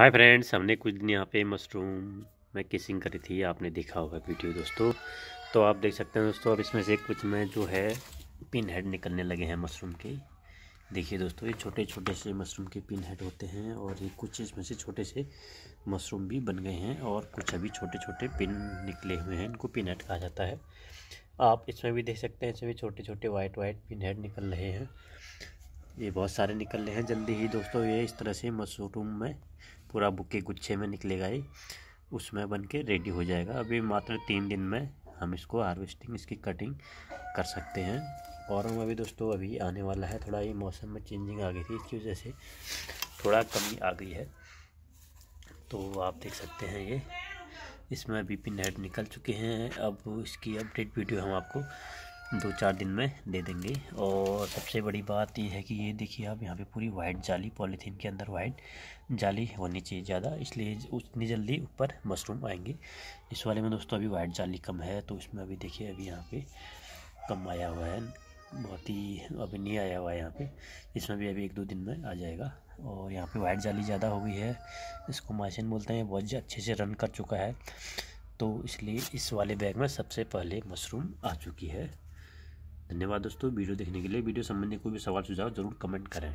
hi friends हमने कुछ दिन यहाँ पे मशरूम में किसिंग करी थी आपने देखा होगा वीडियो दोस्तों तो आप देख सकते हैं दोस्तों अब इसमें से कुछ में जो है पिन हेड निकलने लगे हैं मशरूम के देखिए दोस्तों ये छोटे छोटे से मशरूम के पिन हेड होते हैं और ये कुछ इसमें से छोटे से मशरूम भी बन गए हैं और कुछ अभी छोटे छोटे पिन निकले हुए हैं इनको पिन हेड कहा जाता है आप इसमें भी देख सकते हैं इसमें भी छोटे छोटे वाइट वाइट पिन हेड निकल रहे हैं ये बहुत सारे निकल रहे हैं जल्दी ही दोस्तों ये इस तरह से मशरूम में पूरा बुके गुच्छे में निकलेगा ये उसमें बन के रेडी हो जाएगा अभी मात्र तीन दिन में हम इसको हार्वेस्टिंग इसकी कटिंग कर सकते हैं और हम अभी दोस्तों अभी आने वाला है थोड़ा ये मौसम में चेंजिंग आ गई थी इसकी वजह से थोड़ा कमी आ गई है तो आप देख सकते हैं ये इसमें बी पी निकल चुके हैं अब इसकी अपडेट वीडियो हम आपको दो चार दिन में दे देंगे और सबसे बड़ी बात यह है कि ये देखिए आप यहाँ पे पूरी वाइट जाली पॉलीथीन के अंदर वाइट जाली होनी चाहिए ज़्यादा इसलिए उतनी जल्दी ऊपर मशरूम आएंगे इस वाले में दोस्तों अभी वाइट जाली कम है तो इसमें अभी देखिए अभी यहाँ पे कम आया हुआ है बहुत ही अभी नहीं आया हुआ है यहाँ पर इसमें भी अभी एक दो दिन में आ जाएगा और यहाँ पर वाइट जाली ज़्यादा हो गई है इसको माशन बोलते हैं बहुत अच्छे से रन कर चुका है तो इसलिए इस वाले बैग में सबसे पहले मशरूम आ चुकी है धन्यवाद दोस्तों वीडियो देखने के लिए वीडियो संबंधी कोई भी सवाल सुझाव जरूर कमेंट करें